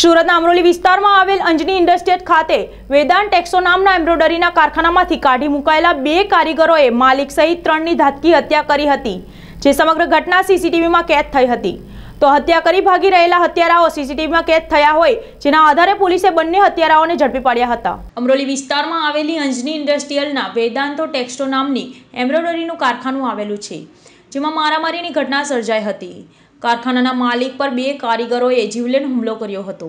સુરતના અમરોલી વિસ્તારમાં આવેલ અંજની ઇન્ડસ્ટ્રીટ ખાતે વેદાંત ટેક્સો નામના એમ્બ્રોડરીના કારખાનામાંથી કાઢી મુકાયેલા બે કારીગરોએ માલિક સહિત ત્રણની ધાતકી હત્યા કરી હતી જે સમગ્ર ઘટના સીસીટીવીમાં કેદ થઈ હતી તો હત્યા કરી ભાગી રહેલા હત્યારાઓ સીસીટીવીમાં કેદ થયા હોય જેના આધારે પોલીસે બંને હત્યારાઓને ઝડપી પાડ્યા હતા અમરોલી વિસ્તારમાં આવેલી અંજની ઇન્ડસ્ટ્રીયલના વેદાંતો ટેક્સો નામની એમ્બ્રોડરીનું કારખાનું આવેલું છે જેમાં મારામારીની ઘટના સર્જાઈ હતી કારખાનાના માલિક પર બે કારીગરોએ જીવલેણ હુમલો કર્યો હતો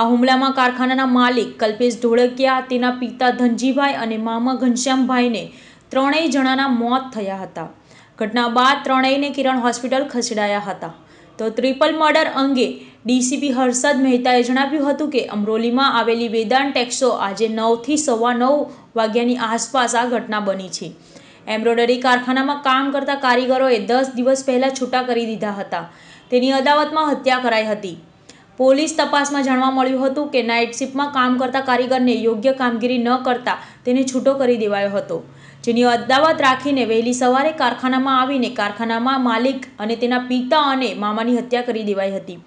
આ હુમલામાં કારખાનાના માલિક કલ્પેશ ઢોળકિયા તેના પિતા ધનજીભાઈ અને મામા ઘનશ્યામભાઈને ત્રણેય જણાના મોત થયા હતા ઘટના બાદ ત્રણેયને કિરણ હોસ્પિટલ ખસેડાયા હતા તો ટ્રિપલ મર્ડર અંગે ડીસીપી હર્ષદ મહેતાએ જણાવ્યું હતું કે અમરોલીમાં આવેલી વેદાંત ટેક્સો આજે નવથી સવા નવ વાગ્યાની આસપાસ આ ઘટના બની છે એમ્બ્રોઇડરી કારખાનામાં કામ કરતા કારીગરોએ દસ દિવસ પહેલાં છૂટા કરી દીધા હતા તેની અદાવતમાં હત્યા કરાઈ હતી પોલીસ તપાસમાં જાણવા મળ્યું હતું કે નાઇટ શિફ્ટમાં કામ કરતા કારીગરને યોગ્ય કામગીરી ન કરતા તેને છૂટો કરી દેવાયો હતો જેની અદાવત રાખીને વહેલી સવારે કારખાનામાં આવીને કારખાનામાં માલિક અને તેના પિતા અને મામાની હત્યા કરી દેવાઈ હતી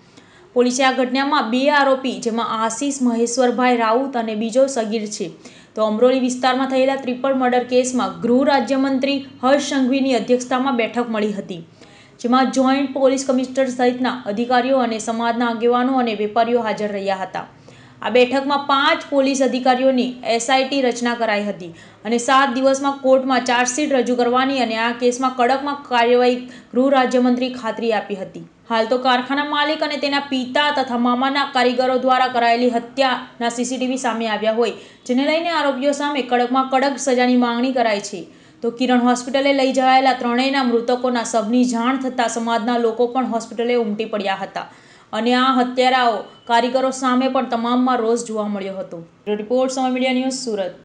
પોલીસે આ ઘટનામાં બે આરોપી જેમાં આશીષ મહેશ્વરભાઈ રાઉત અને બીજો સગીર છે તો અમરોલી વિસ્તારમાં થયેલા ત્રિપલ મર્ડર કેસમાં ગૃહ રાજ્યમંત્રી હર્ષ સંઘવીની અધ્યક્ષતામાં બેઠક મળી હતી જેમાં જોઈન્ટ પોલીસ કમિશનર સહિતના અધિકારીઓ અને સમાજના આગેવાનો અને વેપારીઓ હાજર રહ્યા હતા આ બેઠકમાં પાંચ પોલીસ અધિકારીઓની એસઆઈટી રચના કરાઈ હતી અને સાત દિવસમાં કોર્ટમાં ચાર્જશીટ રજૂ કરવાની અને આ કેસમાં કડકમાં કાર્યવાહી ગૃહ રાજ્યમંત્રી ખાતરી આપી હતી હાલ તો કારખાના માલિક અને તેના પિતા તથા મામાના કારીગરો દ્વારા કરાયેલી હત્યાના સીસીટીવી સામે આવ્યા હોય જેને લઈને આરોપીઓ સામે કડકમાં કડક સજાની માંગણી કરાઈ છે તો કિરણ હોસ્પિટલે લઈ જવાયેલા ત્રણેયના મૃતકોના શબની જાણ થતાં સમાજના લોકો પણ હોસ્પિટલે ઉમટી પડ્યા હતા અને આ હત્યારાઓ કારીગરો સામે પણ તમામમાં રોષ જોવા મળ્યો હતો રિપોર્ટ સમય મીડિયા ન્યૂઝ સુરત